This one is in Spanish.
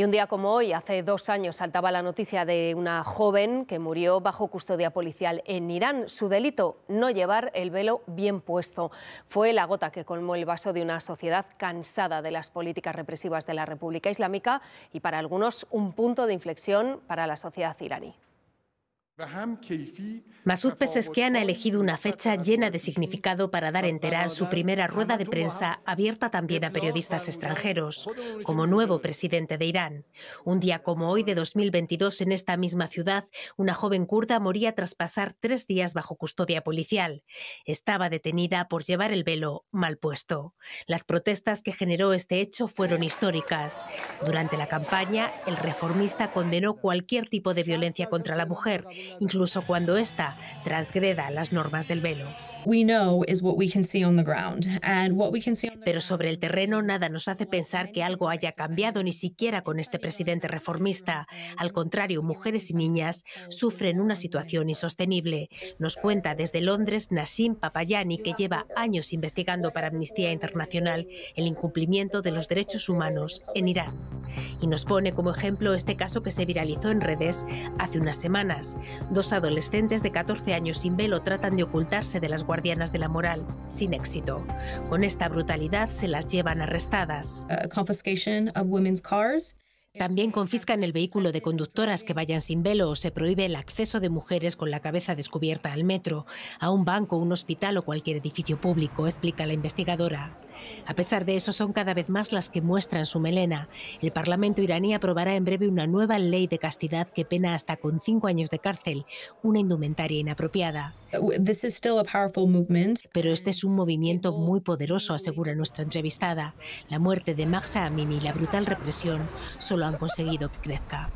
Y un día como hoy, hace dos años, saltaba la noticia de una joven que murió bajo custodia policial en Irán. Su delito, no llevar el velo bien puesto. Fue la gota que colmó el vaso de una sociedad cansada de las políticas represivas de la República Islámica y para algunos un punto de inflexión para la sociedad iraní. Masud Pezeshkian ha elegido una fecha llena de significado para dar enterar su primera rueda de prensa abierta también a periodistas extranjeros, como nuevo presidente de Irán. Un día como hoy de 2022, en esta misma ciudad, una joven kurda moría tras pasar tres días bajo custodia policial. Estaba detenida por llevar el velo mal puesto. Las protestas que generó este hecho fueron históricas. Durante la campaña, el reformista condenó cualquier tipo de violencia contra la mujer incluso cuando ésta transgreda las normas del velo. Pero sobre el terreno nada nos hace pensar que algo haya cambiado ni siquiera con este presidente reformista. Al contrario, mujeres y niñas sufren una situación insostenible. Nos cuenta desde Londres Nassim Papayani, que lleva años investigando para Amnistía Internacional el incumplimiento de los derechos humanos en Irán. Y nos pone como ejemplo este caso que se viralizó en redes hace unas semanas. Dos adolescentes de 14 años sin velo tratan de ocultarse de las guardianas de la moral, sin éxito. Con esta brutalidad se las llevan arrestadas. of women's cars. También confiscan el vehículo de conductoras que vayan sin velo o se prohíbe el acceso de mujeres con la cabeza descubierta al metro, a un banco, un hospital o cualquier edificio público, explica la investigadora. A pesar de eso, son cada vez más las que muestran su melena. El Parlamento iraní aprobará en breve una nueva ley de castidad que pena hasta con cinco años de cárcel, una indumentaria inapropiada. Pero este es un movimiento muy poderoso, asegura nuestra entrevistada. La muerte de Mahsa Amini y la brutal represión solo lo han conseguido que crezca.